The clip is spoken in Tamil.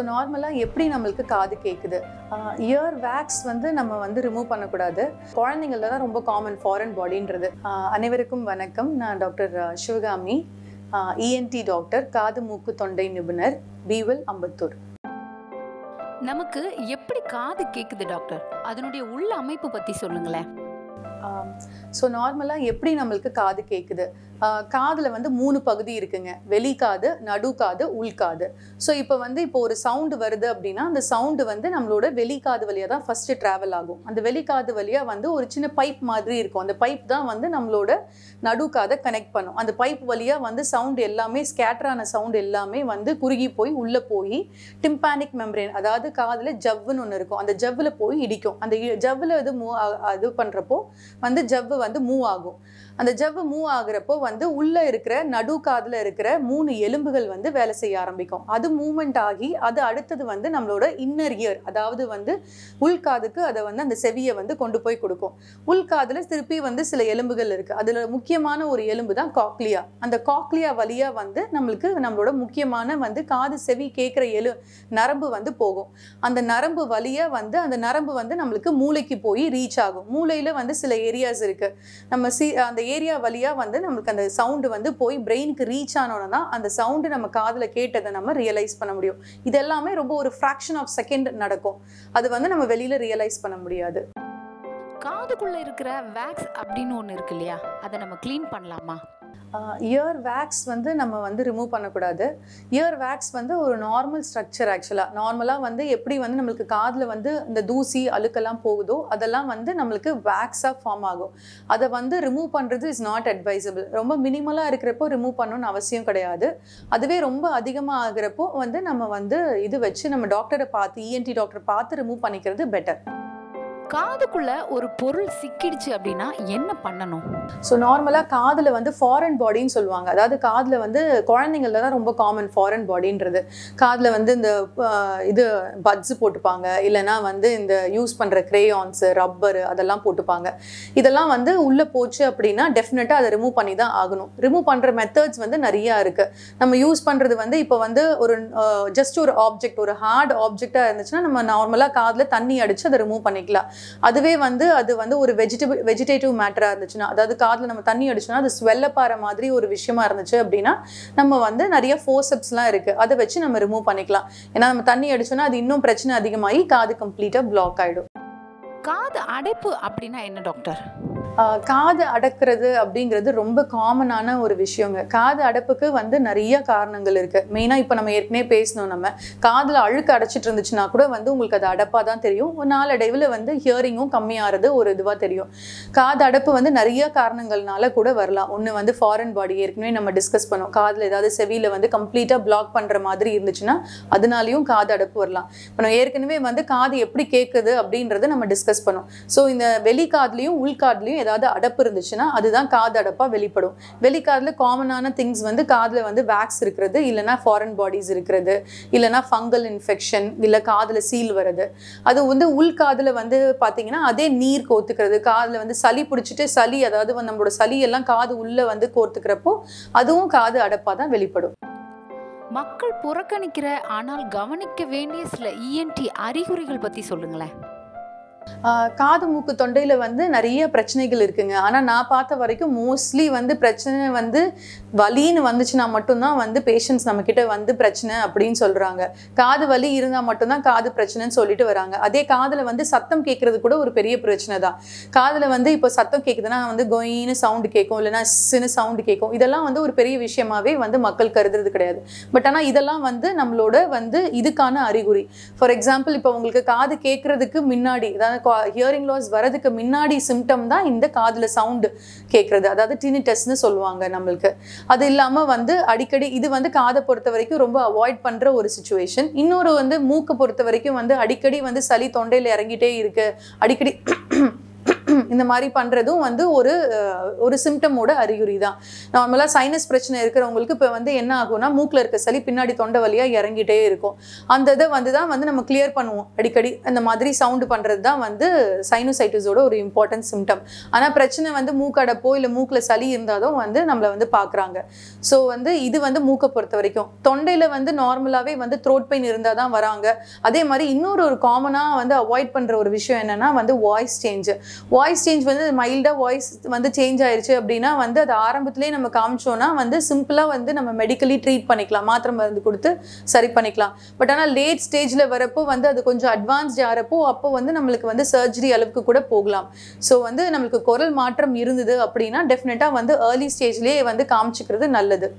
ஸோ நார்மலாக எப்படி நம்மளுக்கு காது கேட்குது இயர் வேக்ஸ் வந்து நம்ம வந்து ரிமூவ் பண்ணக்கூடாது குழந்தைங்கள தான் ரொம்ப காமன் ஃபாரின் பாடின்றது அனைவருக்கும் வணக்கம் நான் doctor Sivakami ENT doctor e காது மூக்கு தொண்டை நிபுணர் பிவல் அம்பத்தூர் நமக்கு எப்படி காது கேட்குது டாக்டர் அதனுடைய உள்ள அமைப்பு பற்றி சொல்லுங்களேன் ஸோ நார்மலாக எப்படி நம்மளுக்கு காது கேட்குது காதில் வந்து மூணு பகுதி இருக்குங்க வெளிக்காது காது நடு காது உள்காது ஸோ இப்போ வந்து இப்போ ஒரு சவுண்டு வருது அப்படின்னா அந்த சவுண்டு வந்து நம்மளோட வெளிக்காது வழியாக தான் ஃபஸ்ட்டு ட்ராவல் ஆகும் அந்த வெளிக்காது வழியாக வந்து ஒரு சின்ன பைப் மாதிரி இருக்கும் அந்த பைப் தான் வந்து நம்மளோட நடு காதை கனெக்ட் பண்ணும் அந்த பைப் வழியாக வந்து சவுண்டு எல்லாமே ஸ்கேட்டரான சவுண்டு எல்லாமே வந்து குறுகி போய் உள்ளே போய் டிம்பானிக் மெம்ரேன் அதாவது காதில் ஜவ்வுன்னு ஒன்று இருக்கும் அந்த ஜவ்வில் போய் இடிக்கும் அந்த ஜவ்வில் இது மூ அது பண்ணுறப்போ வந்து ஜவ்வு வந்து மூவ் ஆகும் அந்த ஜவ்வு மூவ் ஆகுறப்போ வந்து உள்ளே இருக்கிற நடு காதில் இருக்கிற மூணு எலும்புகள் வந்து வேலை செய்ய ஆரம்பிக்கும் அது மூமெண்ட் ஆகி அது அடுத்தது வந்து நம்மளோட இன்னர் இயர் அதாவது வந்து உள்காதுக்கு அதை வந்து அந்த செவியை வந்து கொண்டு போய் கொடுக்கும் உள்காதில் திருப்பி வந்து சில எலும்புகள் இருக்குது அதில் முக்கியமான ஒரு எலும்பு தான் காக்லியா அந்த காக்லியா வழியாக வந்து நம்மளுக்கு நம்மளோட முக்கியமான வந்து காது செவி கேட்குற எலு நரம்பு வந்து போகும் அந்த நரம்பு வழியாக வந்து அந்த நரம்பு வந்து நம்மளுக்கு மூளைக்கு போய் ரீச் ஆகும் மூளையில் வந்து சில ஏரியாஸ் இருக்குது நம்ம சி அந்த ஏரியா வழியாக வந்து நம்மளுக்கு அந்த சவுண்டு வந்து போய் பிரெயினுக்கு ரீச் ஆனோன்னா அந்த சவுண்டு நம்ம காதில் கேட்டதை நம்ம ரியலைஸ் பண்ண முடியும் இது எல்லாமே ரொம்ப ஒரு ஃப்ராக்ஷன் ஆஃப் செகண்ட் நடக்கும் அது வந்து நம்ம வெளியில் ரியலைஸ் பண்ண முடியாது காதுக்குள்ளே இருக்கிற வேக்ஸ் அப்படின்னு ஒன்று இருக்கு இல்லையா அதை நம்ம க்ளீன் பண்ணலாமா இயர் வேக்ஸ் வந்து நம்ம வந்து ரிமூவ் பண்ணக்கூடாது இயர் வேக்ஸ் வந்து ஒரு நார்மல் ஸ்ட்ரக்சர் ஆக்சுவலாக நார்மலாக வந்து எப்படி வந்து நம்மளுக்கு காதில் வந்து இந்த தூசி அழுக்கெல்லாம் போகுதோ அதெல்லாம் வந்து நம்மளுக்கு வேக்ஸாக ஃபார்ம் ஆகும் அதை வந்து ரிமூவ் பண்ணுறது இஸ் நாட் அட்வைசபிள் ரொம்ப மினிமலாக இருக்கிறப்போ ரிமூவ் பண்ணணும்னு அவசியம் கிடையாது அதுவே ரொம்ப அதிகமாக ஆகிறப்போ வந்து நம்ம வந்து இது வச்சு நம்ம டாக்டரை பார்த்து இஎன்டி e டாக்டரை பார்த்து ரிமூவ் பண்ணிக்கிறது பெட்டர் காதுக்குள்ள ஒரு பொருள் சிக்கிடுச்சு அப்படின்னா என்ன பண்ணணும் ஸோ நார்மலாக காதில் வந்து ஃபாரின் பாடின்னு சொல்லுவாங்க அதாவது காதில் வந்து குழந்தைங்கள தான் ரொம்ப காமன் ஃபாரின் பாடின்றது காதில் வந்து இந்த இது பட்ஸு போட்டுப்பாங்க இல்லைனா வந்து இந்த யூஸ் பண்ணுற க்ரேயான்ஸு ரப்பரு அதெல்லாம் போட்டுப்பாங்க இதெல்லாம் வந்து உள்ளே போச்சு அப்படின்னா டெஃபினட்டாக அதை ரிமூவ் பண்ணி தான் ஆகணும் ரிமூவ் பண்ணுற மெத்தட்ஸ் வந்து நிறையா இருக்குது நம்ம யூஸ் பண்ணுறது வந்து இப்போ வந்து ஒரு ஜஸ்ட் ஒரு ஆப்ஜெக்ட் ஒரு ஹார்ட் ஆப்ஜெக்டாக இருந்துச்சுன்னா நம்ம நார்மலாக காதில் தண்ணி அடித்து அதை ரிமூவ் பண்ணிக்கலாம் அதுவே வந்து அது வந்து ஒரு வெஜிடபிள் வெஜிடேட்டிவ் மேட்டராக இருந்துச்சுன்னா அதாவது காதில் நம்ம தண்ணி அடிச்சோன்னா அது பாற மாதிரி ஒரு விஷயமா இருந்துச்சு அப்படின்னா நம்ம வந்து நிறைய ஃபோர்செப்ஸ்லாம் இருக்குது அதை வச்சு நம்ம ரிமூவ் பண்ணிக்கலாம் ஏன்னா நம்ம தண்ணி அடிச்சோன்னா அது இன்னும் பிரச்சனை அதிகமாகி காது கம்ப்ளீட்டாக பிளாக் ஆகிடும் காது அடைப்பு அப்படின்னா என்ன டாக்டர் காது அடக்கிறது அப்படிங்கிறது ரொம்ப காமனான ஒரு விஷயங்க காது அடப்புக்கு வந்து நிறைய காரணங்கள் இருக்குது மெயினாக இப்போ நம்ம ஏற்கனவே பேசணும் நம்ம காதில் அழுக்கு அடைச்சிட்டு இருந்துச்சுன்னா கூட வந்து உங்களுக்கு அது அடப்பாக தான் தெரியும் ஒரு நாளடைவில் வந்து ஹியரிங்கும் கம்மியாகிறது ஒரு இதுவாக தெரியும் காது அடப்பு வந்து நிறைய காரணங்கள்னால கூட வரலாம் ஒன்று வந்து ஃபாரின் பாடி ஏற்கனவே நம்ம டிஸ்கஸ் பண்ணோம் காதில் ஏதாவது செவியில் வந்து கம்ப்ளீட்டாக பிளாக் பண்ணுற மாதிரி இருந்துச்சுன்னா அதனாலையும் காது அடப்பு வரலாம் இப்போ நம்ம ஏற்கனவே வந்து காது எப்படி கேட்குது அப்படின்றத நம்ம டிஸ்கஸ் பண்ணோம் ஸோ இந்த வெளி காதுலேயும் உள்காதுலேயும் காதுலையும் ஏதாவது அடப்பு இருந்துச்சுன்னா அதுதான் காது அடப்பாக வெளிப்படும் வெளிக்காதில் காமனான திங்ஸ் வந்து காதில் வந்து வேக்ஸ் இருக்கிறது இல்லைனா ஃபாரின் பாடிஸ் இருக்கிறது இல்லைனா ஃபங்கல் இன்ஃபெக்ஷன் இல்லை காதில் சீல் வர்றது அது வந்து உள் வந்து பார்த்தீங்கன்னா அதே நீர் கோத்துக்கிறது காதில் வந்து சளி பிடிச்சிட்டு சளி அதாவது நம்மளோட சளி எல்லாம் காது உள்ளே வந்து கோர்த்துக்கிறப்போ அதுவும் காது அடப்பாக தான் வெளிப்படும் மக்கள் புறக்கணிக்கிற ஆனால் கவனிக்க வேண்டிய சில இஎன்டி e அறிகுறிகள் பற்றி சொல்லுங்களேன் காது மூக்கு தொண்டையில் வந்து நிறைய பிரச்சனைகள் இருக்குங்க ஆனால் நான் பார்த்த வரைக்கும் மோஸ்ட்லி வந்து பிரச்சனை வந்து வலின்னு வந்துச்சுன்னா மட்டும்தான் வந்து பேஷண்ட்ஸ் நம்மக்கிட்ட வந்து பிரச்சனை அப்படின்னு சொல்கிறாங்க காது வலி இருந்தால் மட்டும்தான் காது பிரச்சனைன்னு சொல்லிட்டு வராங்க அதே காதில் வந்து சத்தம் கேட்குறது கூட ஒரு பெரிய பிரச்சனை தான் காதில் வந்து இப்போ சத்தம் கேட்குதுன்னா வந்து கொயின்னு சவுண்டு கேட்கும் இல்லைனா சின்னு சவுண்டு கேட்கும் இதெல்லாம் வந்து ஒரு பெரிய விஷயமாவே வந்து மக்கள் கருதுறது கிடையாது பட் ஆனால் இதெல்லாம் வந்து நம்மளோட வந்து இதுக்கான அறிகுறி ஃபார் எக்ஸாம்பிள் இப்போ உங்களுக்கு காது கேட்குறதுக்கு முன்னாடி ஹியரிங் லாஸ் வரதுக்கு முன்னாடி சிம்டம் தான் இந்த காதில் சவுண்டு கேட்குறது அதாவது டினிட்டஸ்னு சொல்லுவாங்க நம்மளுக்கு அது இல்லாமல் வந்து அடிக்கடி இது வந்து காதை பொறுத்த வரைக்கும் ரொம்ப அவாய்ட் பண்ணுற ஒரு சுச்சுவேஷன் இன்னொரு வந்து மூக்கை பொறுத்த வரைக்கும் வந்து அடிக்கடி வந்து சளி தொண்டையில் இறங்கிட்டே இருக்குது அடிக்கடி இந்த மாதிரி பண்ணுறதும் வந்து ஒரு ஒரு சிம்டமோட அறிகுறி தான் நார்மலாக சைனஸ் பிரச்சனை இருக்கிறவங்களுக்கு இப்போ வந்து என்ன ஆகும்னா மூக்கில் இருக்க சளி பின்னாடி தொண்டை வழியாக இறங்கிட்டே இருக்கும் அந்த இதை வந்து தான் வந்து நம்ம கிளியர் பண்ணுவோம் அடிக்கடி அந்த மாதிரி சவுண்டு பண்ணுறது தான் வந்து சைனோசைட்டிஸோட ஒரு இம்பார்ட்டன்ட் சிம்டம் ஆனால் பிரச்சனை வந்து மூக்கடைப்போ இல்லை மூக்கில் சளி இருந்தாலும் வந்து நம்மளை வந்து பார்க்குறாங்க ஸோ வந்து இது வந்து மூக்கை பொறுத்த வரைக்கும் தொண்டையில் வந்து நார்மலாகவே வந்து த்ரோட் பெயின் இருந்தால் தான் வராங்க அதே மாதிரி இன்னொரு ஒரு காமனாக வந்து அவாய்ட் பண்ணுற ஒரு விஷயம் என்னென்னா வந்து voice change voice voice change வந்து மைல்டாக வாய்ஸ் வந்து சேஞ்ச் ஆயிடுச்சு அப்படின்னா வந்து அது ஆரம்பத்துலேயே நம்ம காமிச்சோன்னா வந்து சிம்பிளாக வந்து நம்ம மெடிக்கலி ட்ரீட் பண்ணிக்கலாம் மாத்திரை மருந்து கொடுத்து சரி பண்ணிக்கலாம் பட் ஆனால் லேட் ஸ்டேஜில் வரப்போ வந்து அது கொஞ்சம் அட்வான்ஸ்ட் ஆகிறப்போ அப்போ வந்து நம்மளுக்கு வந்து சர்ஜரி அளவுக்கு கூட போகலாம் ஸோ வந்து நம்மளுக்கு குரல் மாற்றம் இருந்தது அப்படின்னா டெஃபினட்டாக வந்து ஏர்லி ஸ்டேஜ்லேயே வந்து காமிச்சிக்கிறது நல்லது